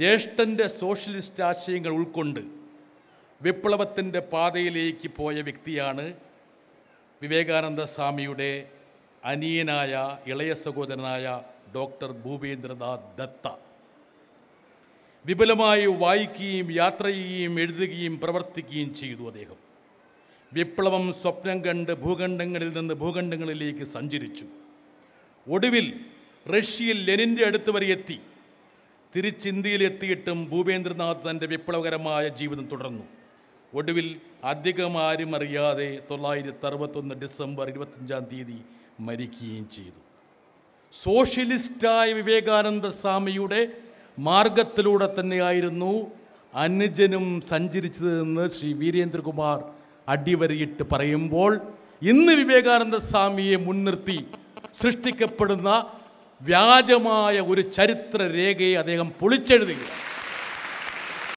ജ്യേഷ്ഠൻ്റെ socialist ആശയങ്ങൾ ഉൾക്കൊണ്ട് വിപ്ലവത്തിൻ്റെ പാതയിലേക്ക് പോയ വ്യക്തിയാണ് വിവേകാനന്ദ സ്വാമിയുടെ അനിയനായ ഇളയ സഹോദരനായ ഡോക്ടർ ഭൂപേന്ദ്രനാഥ് ദത്ത വിപുലമായി വായിക്കുകയും യാത്ര ചെയ്യുകയും എഴുതുകയും പ്രവർത്തിക്കുകയും ചെയ്തു അദ്ദേഹം വിപ്ലവം സ്വപ്നം കണ്ട് ഭൂഖണ്ഡങ്ങളിൽ നിന്ന് ഭൂഖണ്ഡങ്ങളിലേക്ക് സഞ്ചരിച്ചു ഒടുവിൽ റഷ്യയിൽ ലെനിൻ്റെ അടുത്ത് വരെ എത്തി തിരിച്ചിന്തിയിലെത്തിയിട്ടും ഭൂപേന്ദ്രനാഥ് തൻ്റെ വിപ്ലവകരമായ ജീവിതം തുടർന്നു ഒടുവിൽ അധികം ആരും അറിയാതെ തൊള്ളായിരത്തി അറുപത്തൊന്ന് ഡിസംബർ ഇരുപത്തഞ്ചാം തീയതി മരിക്കുകയും ചെയ്തു സോഷ്യലിസ്റ്റായ വിവേകാനന്ദ സ്വാമിയുടെ മാർഗത്തിലൂടെ തന്നെയായിരുന്നു അനുജനും സഞ്ചരിച്ചതെന്ന് ശ്രീ വീരേന്ദ്രകുമാർ അടിവരയിട്ട് പറയുമ്പോൾ ഇന്ന് വിവേകാനന്ദ സ്വാമിയെ മുൻനിർത്തി സൃഷ്ടിക്കപ്പെടുന്ന വ്യാജമായ ഒരു ചരിത്രരേഖയെ അദ്ദേഹം പൊളിച്ചെഴുതുകയാണ്